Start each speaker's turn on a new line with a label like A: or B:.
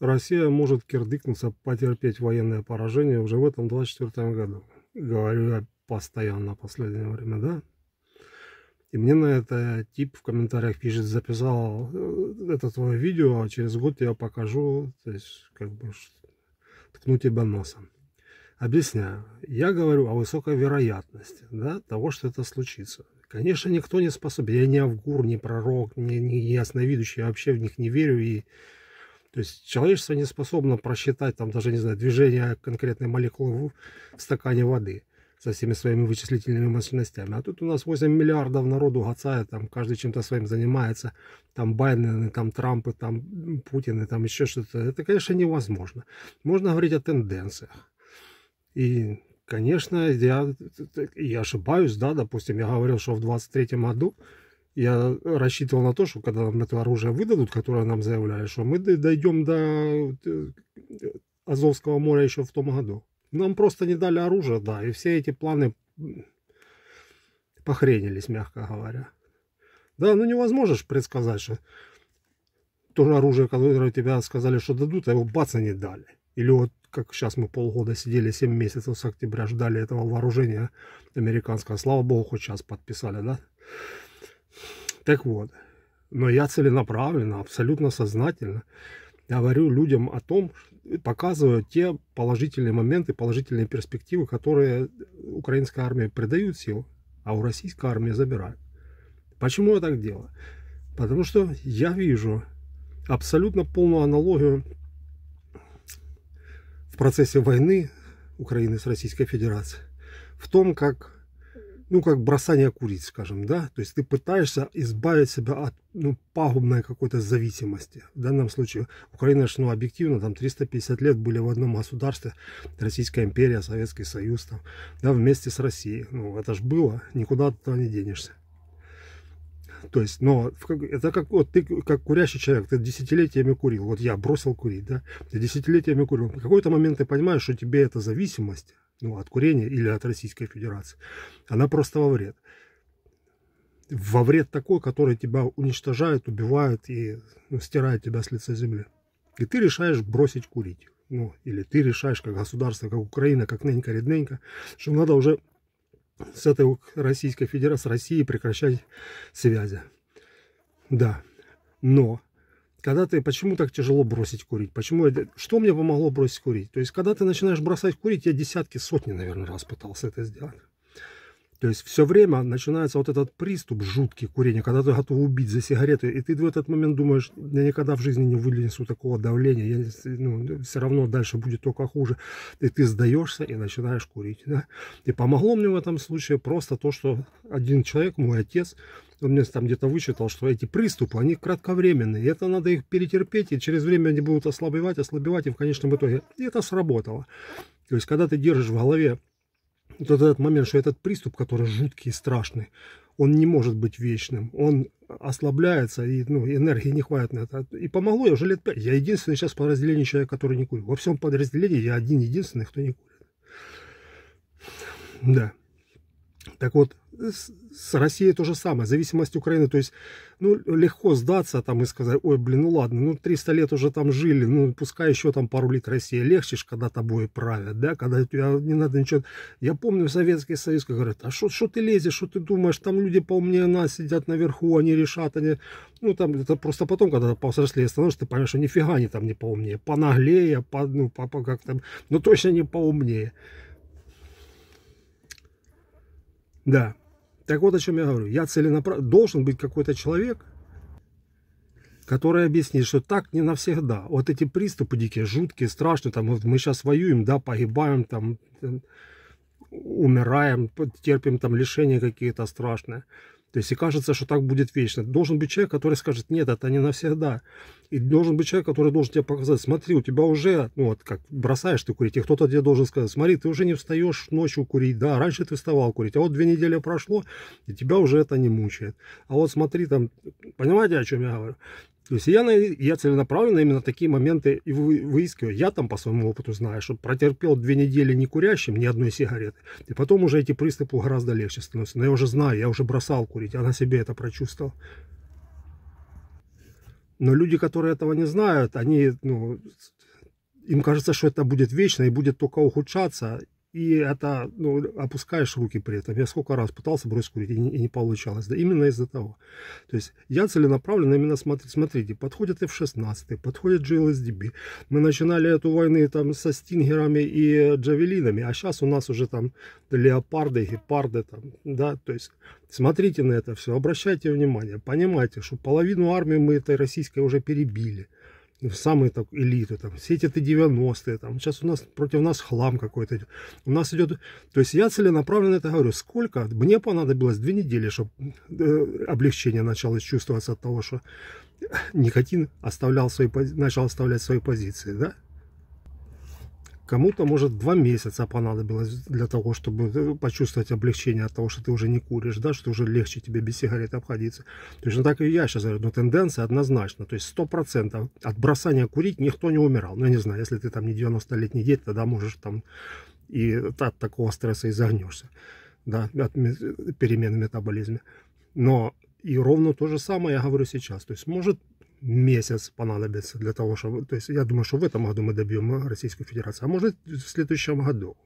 A: Россия может кирдыкнуться, потерпеть военное поражение уже в этом 24 году. Говорю я постоянно в последнее время, да? И мне на это тип в комментариях пишет, записал э, это твое видео, а через год я покажу, то есть, как бы, ткну тебя носом. Объясняю. Я говорю о высокой вероятности, да, того, что это случится. Конечно, никто не способен. Я не авгур, не пророк, не, не ясновидящий. Я вообще в них не верю и то есть человечество не способно просчитать, там даже, не знаю, движение конкретной молекулы в стакане воды со всеми своими вычислительными мощностями. А тут у нас 8 миллиардов народу гацает, там каждый чем-то своим занимается, там Байдены, там Трампы, там Путины, там еще что-то. Это, конечно, невозможно. Можно говорить о тенденциях. И, конечно, я, я ошибаюсь, да, допустим, я говорил, что в 23 году я э, рассчитывал на то, что когда нам это оружие выдадут, которое нам заявляли, что мы дойдем до э, Азовского моря еще в том году. Нам просто не дали оружие, да, и все эти планы похренились, мягко говоря. Да, ну невозможно же предсказать, что то оружие, которое тебя сказали, что дадут, а его бац, не дали. Или вот как сейчас мы полгода сидели, 7 месяцев с октября ждали этого вооружения американского. Слава богу, хоть сейчас подписали, да? Так вот, но я целенаправленно, абсолютно сознательно говорю людям о том, показываю те положительные моменты, положительные перспективы, которые украинская армия придают сил, а у российской армии забирают. Почему я так делаю? Потому что я вижу абсолютно полную аналогию в процессе войны Украины с Российской Федерацией в том, как ну, как бросание курить, скажем, да, то есть ты пытаешься избавить себя от ну, пагубной какой-то зависимости. В данном случае Украина, ну, объективно, там 350 лет были в одном государстве, Российская империя, Советский Союз, там, да, вместе с Россией. Ну, это ж было, никуда от этого не денешься. То есть, но это как вот ты как курящий человек, ты десятилетиями курил. Вот я бросил курить, да, ты десятилетиями курил. В какой-то момент ты понимаешь, что тебе эта зависимость ну, от курения или от Российской Федерации, она просто во вред. Во вред такой, который тебя уничтожает, убивает и ну, стирает тебя с лица земли. И ты решаешь бросить курить. Ну, или ты решаешь, как государство, как Украина, как нынька-редненька, что надо уже с этой Российской Федерацией, с Россией прекращать связи. Да, но когда ты, почему так тяжело бросить курить? Почему что мне помогло бросить курить? То есть, когда ты начинаешь бросать курить, я десятки, сотни, наверное, раз пытался это сделать. То есть все время начинается вот этот приступ жуткий курения, когда ты готов убить за сигареты, и ты в этот момент думаешь, я никогда в жизни не вынесу такого давления, я, ну, все равно дальше будет только хуже. И ты сдаешься и начинаешь курить. Да? И помогло мне в этом случае просто то, что один человек, мой отец, он мне там где-то вычитал, что эти приступы, они кратковременные, и это надо их перетерпеть, и через время они будут ослабевать, ослабевать, и в конечном итоге. И это сработало. То есть, когда ты держишь в голове вот этот момент, что этот приступ, который жуткий и страшный, он не может быть вечным. Он ослабляется, и ну, энергии не хватит на это. И помогло я уже лет пять. Я единственный сейчас в подразделении человек, который не курит. Во всем подразделении я один единственный, кто не курит. Да. Так вот, с Россией то же самое, зависимость Украины, то есть, ну, легко сдаться там и сказать, ой, блин, ну ладно, ну, 300 лет уже там жили, ну, пускай еще там пару лет России легче, когда тобой правят, да, когда тебя не надо ничего. Я помню Советский Союз, как говорят, а что ты лезешь, что ты думаешь, там люди поумнее нас сидят наверху, они решат, они, ну, там, это просто потом, когда повзрослее становишься, ты понимаешь, что нифига они там не поумнее, понаглее, по, ну, по, по, как там, ну точно не поумнее. Да. Так вот о чем я говорю. Я целенаправ... Должен быть какой-то человек, который объяснит, что так не навсегда. Вот эти приступы дикие, жуткие, страшные, там вот мы сейчас воюем, да, погибаем, там умираем, терпим там лишения какие-то страшные. То есть и кажется, что так будет вечно. Должен быть человек, который скажет, нет, это не навсегда. И должен быть человек, который должен тебе показать, смотри, у тебя уже, ну вот как бросаешь ты курить, и кто-то тебе должен сказать, смотри, ты уже не встаешь ночью курить, да, раньше ты вставал курить, а вот две недели прошло, и тебя уже это не мучает. А вот смотри там, понимаете, о чем я говорю? То есть я, я целенаправленно именно такие моменты и выискиваю. Я там по своему опыту знаю, что протерпел две недели не курящим ни одной сигареты. И потом уже эти приступы гораздо легче становятся. Но я уже знаю, я уже бросал курить, она себе это прочувствовала. Но люди, которые этого не знают, они, ну, им кажется, что это будет вечно и будет только ухудшаться и это, ну, опускаешь руки при этом. Я сколько раз пытался бросить курить, и не, и не получалось. Да именно из-за того. То есть я целенаправленно именно смотрю, смотрите, подходит F-16, подходит GLSDB. Мы начинали эту войну там со стингерами и джавелинами, а сейчас у нас уже там леопарды, гепарды там, да, то есть смотрите на это все, обращайте внимание, понимайте, что половину армии мы этой российской уже перебили в самые так, элиты, там, все эти 90-е, там, сейчас у нас против нас хлам какой-то идет. У нас идет, то есть я целенаправленно это говорю, сколько, мне понадобилось две недели, чтобы э, облегчение началось чувствоваться от того, что никотин оставлял свои, начал оставлять свои позиции, да, Кому-то, может, два месяца понадобилось для того, чтобы э, почувствовать облегчение от того, что ты уже не куришь, да, что уже легче тебе без сигарет обходиться. Точно так и я сейчас говорю, но тенденция однозначно. То есть процентов от бросания курить никто не умирал. Ну, я не знаю, если ты там не 90-летний дед, тогда можешь там и от такого стресса и загнешься, да, от перемен в метаболизме. Но и ровно то же самое я говорю сейчас. То есть, может, месяц понадобится для того, чтобы... То есть я думаю, что в этом году мы добьем Российскую Федерацию, а может в следующем году.